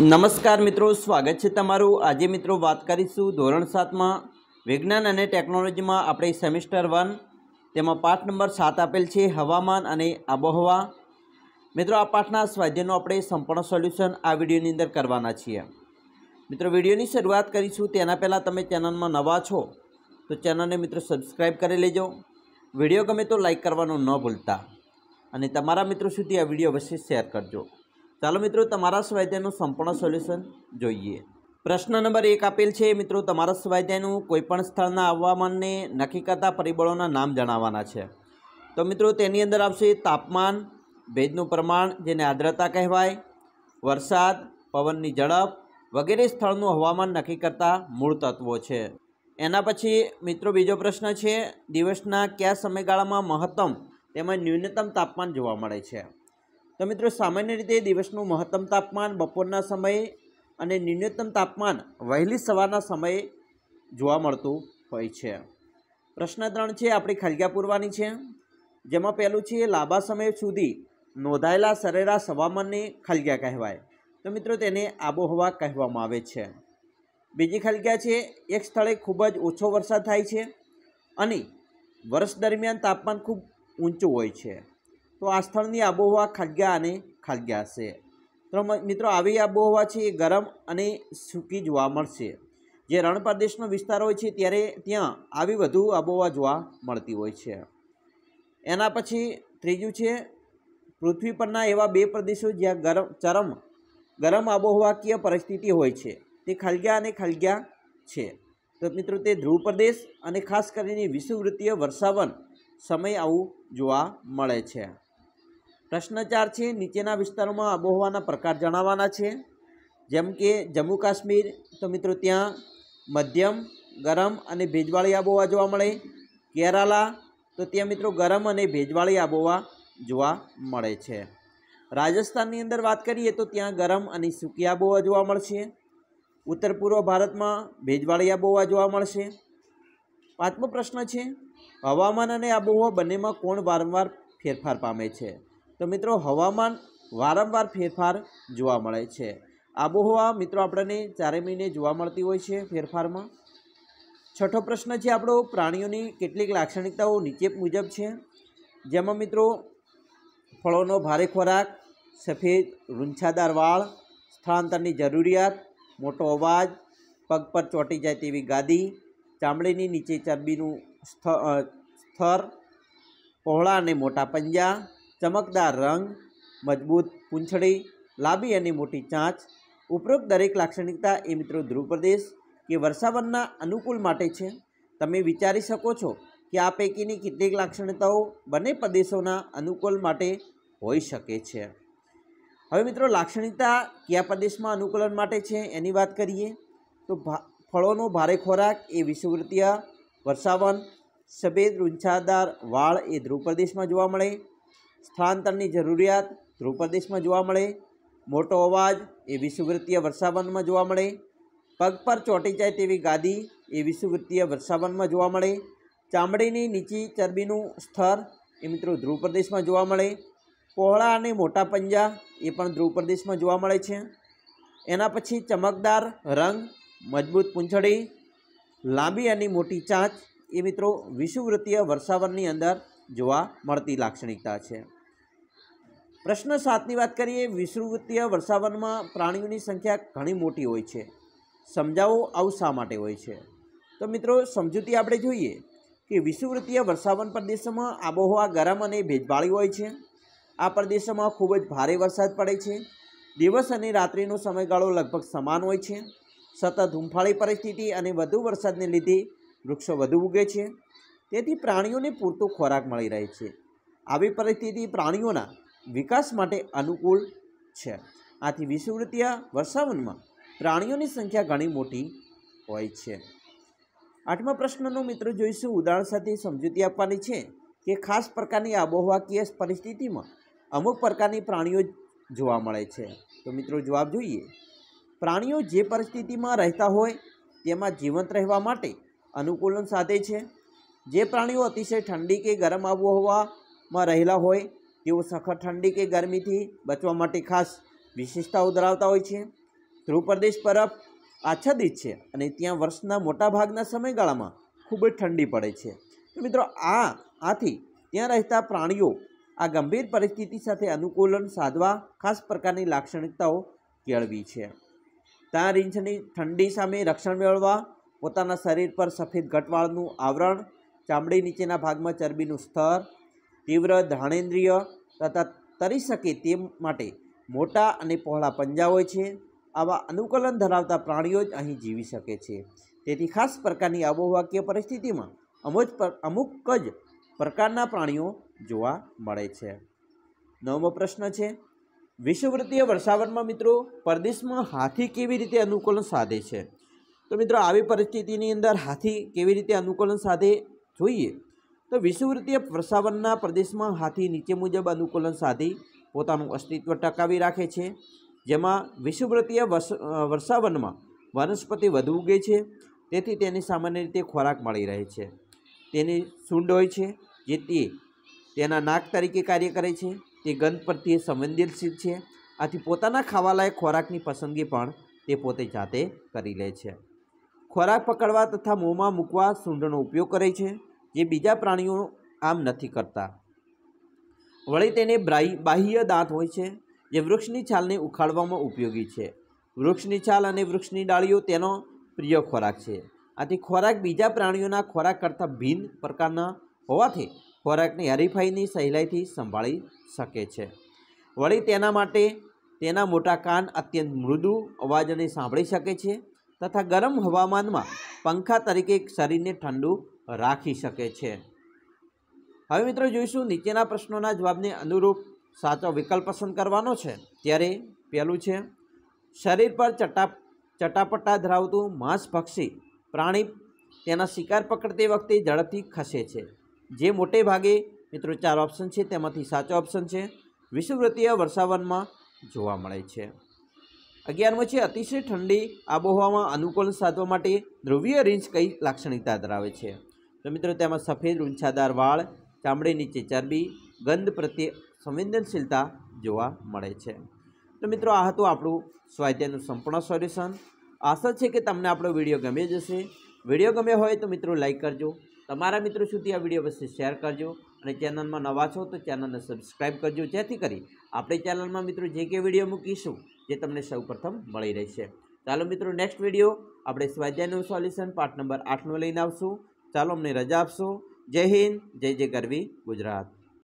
નમસ્કાર મિત્રો સ્વાગત છે તમારું આજે મિત્રો વાત કરીશું ધોરણ સાતમાં વિજ્ઞાન અને ટેકનોલોજીમાં આપણે સેમિસ્ટર વન તેમાં પાઠ નંબર સાત આપેલ છે હવામાન અને આબોહવા મિત્રો આ પાઠના સ્વાધ્યનું આપણે સંપૂર્ણ સોલ્યુશન આ વિડીયોની અંદર કરવાના છીએ મિત્રો વિડીયોની શરૂઆત કરીશું તેના પહેલાં તમે ચેનલમાં નવા છો તો ચેનલને મિત્રો સબસ્ક્રાઈબ કરી લેજો વિડીયો ગમે તો લાઇક કરવાનું ન ભૂલતા અને તમારા મિત્રો સુધી આ વિડીયો અવશ્ય શેર કરજો ચાલો મિત્રો તમારા સ્વાધ્યાયનું સંપૂર્ણ સોલ્યુશન જોઈએ પ્રશ્ન નંબર એક આપેલ છે મિત્રો તમારા સ્વાધ્યાયનું કોઈપણ સ્થળના હવામાનને નક્કી કરતા પરિબળોના નામ જણાવવાના છે તો મિત્રો તેની અંદર આવશે તાપમાન ભેજનું પ્રમાણ જેને આર્દ્રતા કહેવાય વરસાદ પવનની ઝડપ વગેરે સ્થળનું હવામાન નક્કી કરતા મૂળ તત્વો છે એના પછી મિત્રો બીજો પ્રશ્ન છે દિવસના કયા સમયગાળામાં મહત્તમ તેમજ ન્યૂનતમ તાપમાન જોવા મળે છે તો મિત્રો સામાન્ય રીતે દિવસનું મહત્તમ તાપમાન બપોરના સમયે અને ન્યૂનતમ તાપમાન વહેલી સવારના સમયે જોવા મળતું હોય છે પ્રશ્ન ત્રણ છે આપણી ખલગા પૂરવાની છે જેમાં પહેલું છે લાંબા સમય સુધી નોંધાયેલા સરેરાશ હવામાનને ખલગ્યા કહેવાય તો મિત્રો તેને આબોહવા કહેવામાં આવે છે બીજી ખલગ્યા છે એક સ્થળે ખૂબ જ ઓછો વરસાદ થાય છે અને વર્ષ દરમિયાન તાપમાન ખૂબ ઊંચું હોય છે તો આ સ્થળની આબોહવા ખાડગા અને ખાડગા છે તો મિત્રો આવી આબોહવા છે એ ગરમ અને સૂકી જોવા મળશે જે રણ પ્રદેશનો વિસ્તાર હોય છે ત્યારે ત્યાં આવી વધુ આબોહવા જોવા મળતી હોય છે એના પછી ત્રીજું છે પૃથ્વી પરના એવા બે પ્રદેશો જ્યાં ગરમ ચરમ ગરમ આબોહવાકીય પરિસ્થિતિ હોય છે તે ખલગ્યા અને ખલગ્યા છે તો મિત્રો તે ધ્રુવ પ્રદેશ અને ખાસ કરીને વિષુવવૃત્તીય વર્ષાવન સમય આવું જોવા મળે છે પ્રશ્ન ચાર છે નીચેના વિસ્તારોમાં આબોહવાના પ્રકાર જણાવવાના છે જેમ કે જમ્મુ કાશ્મીર તો મિત્રો ત્યાં મધ્યમ ગરમ અને ભેજવાળી આબોહવા જોવા મળે કેરાલા તો ત્યાં મિત્રો ગરમ અને ભેજવાળી આબોહવા જોવા મળે છે રાજસ્થાનની અંદર વાત કરીએ તો ત્યાં ગરમ અને સૂકી આબોહવા જોવા મળશે ઉત્તર પૂર્વ ભારતમાં ભેજવાળી આબોહવા જોવા મળશે પાંચમો પ્રશ્ન છે હવામાન અને આબોહવા બંનેમાં કોણ વારંવાર ફેરફાર પામે છે તો મિત્રો હવામાન વારંવાર ફેરફાર જોવા મળે છે આબોહવા મિત્રો આપણને ચારે મહિને જોવા મળતી હોય છે ફેરફારમાં છઠ્ઠો પ્રશ્ન છે આપણો પ્રાણીઓની કેટલીક લાક્ષણિકતાઓ નીચે મુજબ છે જેમાં મિત્રો ફળોનો ભારે ખોરાક સફેદ રૂંછાદાર વાળ સ્થળાંતરની જરૂરિયાત મોટો અવાજ પગ પર ચોંટી જાય તેવી ગાદી ચામડીની નીચે ચરબીનું સ્થ સ્થળ પહોળા અને મોટા પંજા ચમકદાર રંગ મજબૂત પૂંછડી લાંબી અને મોટી ચાંચ ઉપરોક્ત દરેક લાક્ષણિકતા એ મિત્રો ધ્રુવ પ્રદેશ કે વર્ષાવનના અનુકૂળ માટે છે તમે વિચારી શકો છો કે આ પૈકીની કેટલીક લાક્ષણિકતાઓ બંને પ્રદેશોના અનુકૂળ માટે હોઈ શકે છે હવે મિત્રો લાક્ષણિકતા કયા પ્રદેશમાં અનુકૂલન માટે છે એની વાત કરીએ તો ફળોનો ભારે ખોરાક એ વિષુવૃત્તીય વર્ષાવન સફેદ રૂંછાદાર વાળ એ ધ્રુવ પ્રદેશમાં જોવા મળે સ્થળાંતરની જરૂરિયાત ધ્રુવ પ્રદેશમાં જોવા મળે મોટો અવાજ એ વિષુવૃત્તીય વર્ષાવનમાં જોવા મળે પગ પર ચોંટી જાય તેવી ગાદી એ વિષુવૃત્તીય વર્ષાવનમાં જોવા મળે ચામડીની નીચી ચરબીનું સ્તર એ મિત્રો ધ્રુવ પ્રદેશમાં જોવા મળે પહોળા અને મોટા પંજા એ પણ ધ્રુવ પ્રદેશમાં જોવા મળે છે એના પછી ચમકદાર રંગ મજબૂત પૂંછડી લાંબી અને મોટી ચાંચ એ મિત્રો વિષુવૃત્તીય વર્ષાવનની અંદર જોવા મળતી લાક્ષણિકતા છે પ્રશ્ન સાતની વાત કરીએ વિષુવૃત્તીય વર્ષાવનમાં પ્રાણીઓની સંખ્યા ઘણી મોટી હોય છે સમજાવો આવું શા માટે હોય છે તો મિત્રો સમજૂતી આપણે જોઈએ કે વિષુવૃત્તીય વર્ષાવન પ્રદેશોમાં આબોહવા ગરમ અને ભેજવાળી હોય છે આ પ્રદેશોમાં ખૂબ જ ભારે વરસાદ પડે છે દિવસ અને રાત્રિનો સમયગાળો લગભગ સમાન હોય છે સતત હુંફાળી પરિસ્થિતિ અને વધુ વરસાદને લીધે વૃક્ષો વધુ ઉગે છે તેથી પ્રાણીઓને પૂરતો ખોરાક મળી રહે છે આવી પરિસ્થિતિ પ્રાણીઓના વિકાસ માટે અનુકૂળ છે આથી વિષુવૃત્તીય વર્ષાવનમાં પ્રાણીઓની સંખ્યા ઘણી મોટી હોય છે આઠમા પ્રશ્નનો મિત્ર જોઈશું ઉદાહરણ સાથે સમજૂતી આપવાની છે કે ખાસ પ્રકારની આબોહવાકીય પરિસ્થિતિમાં અમુક પ્રકારની પ્રાણીઓ જોવા મળે છે તો મિત્રો જવાબ જોઈએ પ્રાણીઓ જે પરિસ્થિતિમાં રહેતા હોય તેમાં જીવંત રહેવા માટે અનુકૂલન સાધે છે જે પ્રાણીઓ અતિશય ઠંડી કે ગરમ આબોહવામાં રહેલા હોય તેઓ સખત ઠંડી કે ગરમીથી બચવા માટે ખાસ વિશેષતાઓ ધરાવતા હોય છે ધ્રુવ પ્રદેશ બરફ આચ્છાદિત છે અને ત્યાં વર્ષના મોટાભાગના સમયગાળામાં ખૂબ જ ઠંડી પડે છે મિત્રો આ આથી ત્યાં રહેતા પ્રાણીઓ આ ગંભીર પરિસ્થિતિ સાથે અનુકૂલન સાધવા ખાસ પ્રકારની લાક્ષણિકતાઓ કેળવી છે ત્યાં રીંછની ઠંડી સામે રક્ષણ મેળવવા પોતાના શરીર પર સફેદ ઘટવાળનું આવરણ ચામડી નીચેના ભાગમાં ચરબીનું સ્તર તીવ્ર ઘાણેન્દ્રિય તથા તરી શકે તે માટે મોટા અને પહોળા પંજા હોય છે આવા અનુકૂલન ધરાવતા પ્રાણીઓ જ અહીં જીવી શકે છે તેથી ખાસ પ્રકારની આબોહવાકીય પરિસ્થિતિમાં અમુક અમુક જ પ્રકારના પ્રાણીઓ જોવા મળે છે નવમો પ્રશ્ન છે વિષુવવૃત્તીય વર્ષાવનમાં મિત્રો પરદેશમાં હાથી કેવી રીતે અનુકૂલન સાધે છે તો મિત્રો આવી પરિસ્થિતિની અંદર હાથી કેવી રીતે અનુકૂલન સાધે જોઈએ તો વિષુવવૃત્તીય વર્ષાવનના પ્રદેશમાં હાથી નીચે મુજબ અનુકૂલન સાધી પોતાનું અસ્તિત્વ ટકાવી રાખે છે જેમાં વિષુવવૃત્તીય વર્ષાવનમાં વનસ્પતિ વધુ ઉગે છે તેથી તેને સામાન્ય રીતે ખોરાક મળી રહે છે તેની સૂંડ હોય છે જે તે તેના નાક તરીકે કાર્ય કરે છે તે ગંધ પ્રત્યે સંવેદનશીલ છે આથી પોતાના ખાવાલાયક ખોરાકની પસંદગી પણ તે પોતે જાતે કરી લે છે ખોરાક પકડવા તથા મોંમાં મૂકવા સૂંઢનો ઉપયોગ કરે છે જે બીજા પ્રાણીઓ આમ નથી કરતા વળી તેને બાહ્ય દાંત હોય છે જે વૃક્ષની છાલને ઉખાડવામાં ઉપયોગી છે વૃક્ષની છાલ અને વૃક્ષની ડાળીઓ તેનો પ્રિય ખોરાક છે આથી ખોરાક બીજા પ્રાણીઓના ખોરાક કરતાં ભિન્ન પ્રકારના હોવાથી ખોરાકને હરીફાઈની સહેલાઈથી સંભાળી શકે છે વળી તેના માટે તેના મોટા કાન અત્યંત મૃદુ અવાજને સાંભળી શકે છે તથા ગરમ હવામાનમાં પંખા તરીકે શરીરને ઠંડુ રાખી શકે છે હવે મિત્રો જોઈશું નીચેના પ્રશ્નોના જવાબને અનુરૂપ સાચો વિકલ્પ પસંદ કરવાનો છે ત્યારે પહેલું છે શરીર પર ચટા ચટાપટ્ટા ધરાવતું માંસભક્ષી પ્રાણી તેના શિકાર પકડતી વખતે ઝડપથી ખસે છે જે મોટે ભાગે મિત્રો ચાર ઓપ્શન છે તેમાંથી સાચો ઓપ્શન છે વિષુવૃત્તીય વર્ષાવનમાં જોવા મળે છે અગિયારમું છે અતિશય ઠંડી આબોહવામાં અનુકૂળ સાધવા માટે ધ્રુવીય રીંછ કઈ લાક્ષણિકતા ધરાવે છે તો મિત્રો તેમાં સફેદ ઊંછાદાર વાળ ચામડી નીચે ચરબી ગંધ પ્રત્યે સંવેદનશીલતા જોવા મળે છે તો મિત્રો આ હતું આપણું સ્વાધ્યાયનું સંપૂર્ણ સોલ્યુશન આશા છે કે તમને આપણો વિડીયો ગમે જશે વિડીયો ગમે હોય તો મિત્રો લાઇક કરજો તમારા મિત્રો સુધી આ વિડીયો પછી શેર કરજો અને ચેનલમાં નવા છો તો ચેનલને સબસ્ક્રાઈબ કરજો જેથી કરી આપણે ચેનલમાં મિત્રો જે કે વિડીયો મૂકીશું જે તમને સૌ પ્રથમ મળી રહેશે ચાલો મિત્રો નેક્સ્ટ વિડીયો આપણે સ્વાધ્યાયનું સોલ્યુશન પાર્ટ નંબર આઠનું લઈને આવશું ચાલો અમને રજા આપશો જય હિન્દ જય જય ગરવી ગુજરાત